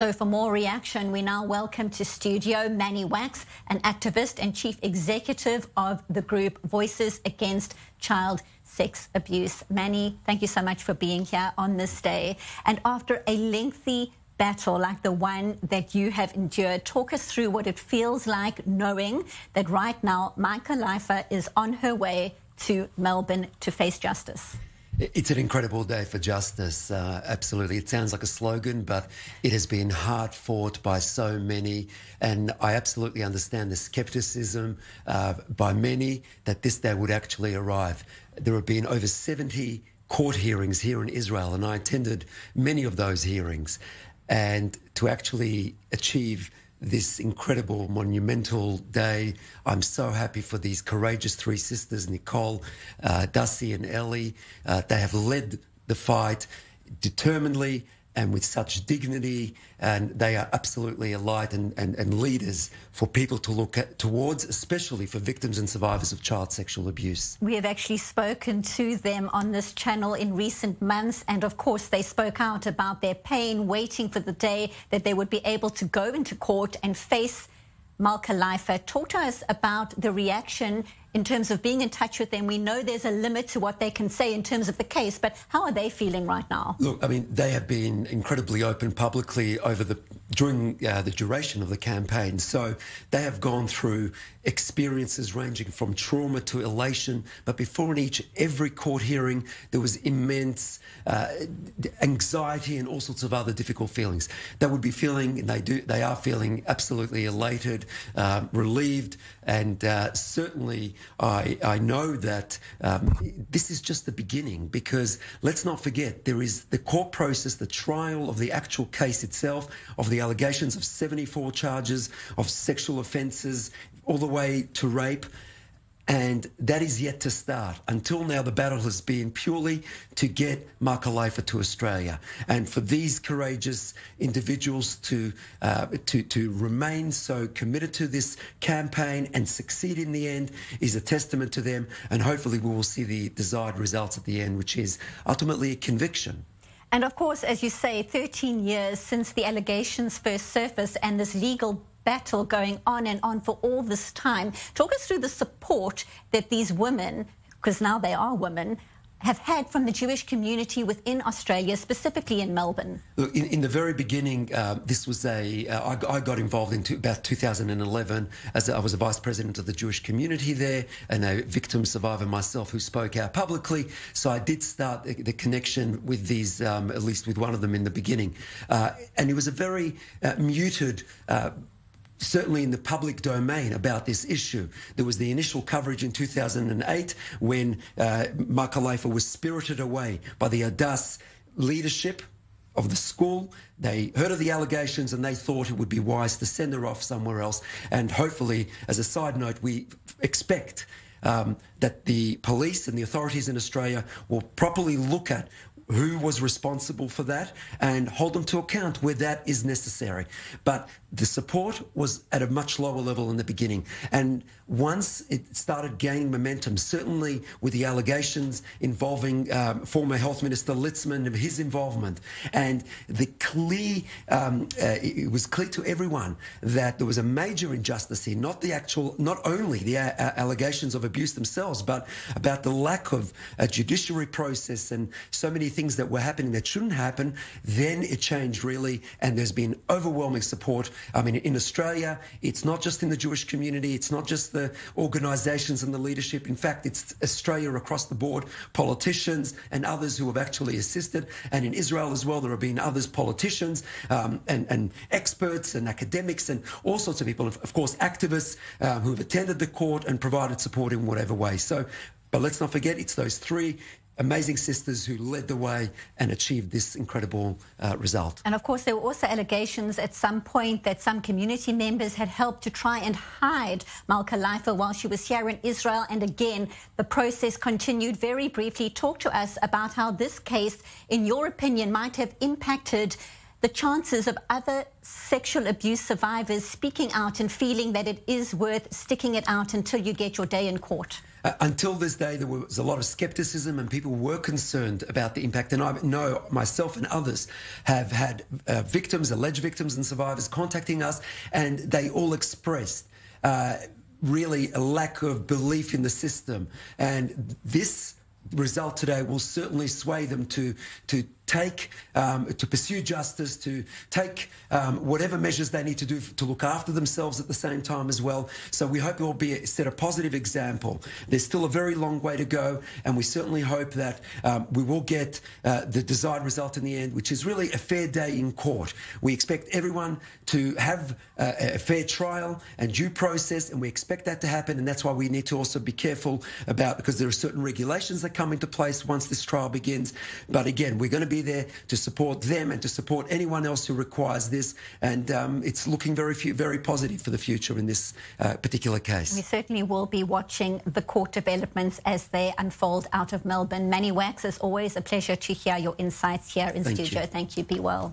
So for more reaction, we now welcome to studio Manny Wax, an activist and chief executive of the group Voices Against Child Sex Abuse. Manny, thank you so much for being here on this day. And after a lengthy battle like the one that you have endured, talk us through what it feels like knowing that right now Micah Leifer is on her way to Melbourne to face justice. It's an incredible day for justice, uh, absolutely. It sounds like a slogan, but it has been hard fought by so many. And I absolutely understand the skepticism uh, by many that this day would actually arrive. There have been over 70 court hearings here in Israel, and I attended many of those hearings. And to actually achieve this incredible, monumental day. I'm so happy for these courageous three sisters, Nicole, uh, Dussie, and Ellie. Uh, they have led the fight determinedly and with such dignity, and they are absolutely a light and, and, and leaders for people to look at, towards, especially for victims and survivors of child sexual abuse. We have actually spoken to them on this channel in recent months, and of course, they spoke out about their pain, waiting for the day that they would be able to go into court and face. Malka Leifer, talk to us about the reaction in terms of being in touch with them. We know there's a limit to what they can say in terms of the case, but how are they feeling right now? Look, I mean, they have been incredibly open publicly over the during uh, the duration of the campaign. So they have gone through experiences ranging from trauma to elation. But before in each every court hearing, there was immense uh, anxiety and all sorts of other difficult feelings. They would be feeling, and they do, they are feeling absolutely elated, uh, relieved, and uh, certainly I, I know that um, this is just the beginning because let's not forget there is the court process, the trial of the actual case itself, of the allegations of 74 charges of sexual offences, all the way to rape. And that is yet to start. Until now, the battle has been purely to get Makalifa to Australia. And for these courageous individuals to, uh, to, to remain so committed to this campaign and succeed in the end is a testament to them. And hopefully, we will see the desired results at the end, which is ultimately a conviction. And of course, as you say, 13 years since the allegations first surfaced and this legal battle going on and on for all this time. Talk us through the support that these women, because now they are women, have had from the Jewish community within Australia, specifically in Melbourne? Look, in, in the very beginning, uh, this was a. Uh, I, I got involved in about 2011 as I was a vice president of the Jewish community there and a victim survivor myself who spoke out publicly. So I did start the, the connection with these, um, at least with one of them in the beginning. Uh, and it was a very uh, muted uh, certainly in the public domain about this issue. There was the initial coverage in 2008 when uh, Michael Leifer was spirited away by the Adas leadership of the school. They heard of the allegations and they thought it would be wise to send her off somewhere else. And hopefully, as a side note, we expect um, that the police and the authorities in Australia will properly look at who was responsible for that and hold them to account where that is necessary. But the support was at a much lower level in the beginning. And once it started gaining momentum, certainly with the allegations involving um, former Health Minister Litzman and his involvement, and the clear, um, uh, it was clear to everyone that there was a major injustice here, not the actual, not only the uh, uh, allegations of abuse themselves, but about the lack of a judiciary process and so many things that were happening that shouldn't happen, then it changed really. And there's been overwhelming support. I mean, in Australia, it's not just in the Jewish community, it's not just the organizations and the leadership. In fact, it's Australia across the board, politicians and others who have actually assisted. And in Israel as well, there have been others, politicians um, and, and, experts and academics and all sorts of people, of course, activists um, who have attended the court and provided support in whatever way. So, but let's not forget, it's those three amazing sisters who led the way and achieved this incredible uh, result. And of course, there were also allegations at some point that some community members had helped to try and hide Malka Leifer while she was here in Israel. And again, the process continued very briefly. Talk to us about how this case, in your opinion, might have impacted the chances of other sexual abuse survivors speaking out and feeling that it is worth sticking it out until you get your day in court? Uh, until this day, there was a lot of skepticism and people were concerned about the impact. And I know myself and others have had uh, victims, alleged victims, and survivors contacting us, and they all expressed. Uh, really, a lack of belief in the system. And this result today will certainly sway them to to take um, to pursue justice, to take um, whatever measures they need to do to look after themselves at the same time as well. So we hope you will be a, set a positive example. There's still a very long way to go, and we certainly hope that um, we will get uh, the desired result in the end, which is really a fair day in court. We expect everyone to have uh, a fair trial and due process, and we expect that to happen, and that's why we need to also be careful about because there are certain regulations that come into place once this trial begins. But again, we're going to be be there to support them and to support anyone else who requires this. And um, it's looking very, very positive for the future in this uh, particular case. We certainly will be watching the court developments as they unfold out of Melbourne. Manny Wax, as always, a pleasure to hear your insights here in Thank studio. You. Thank you. Be well.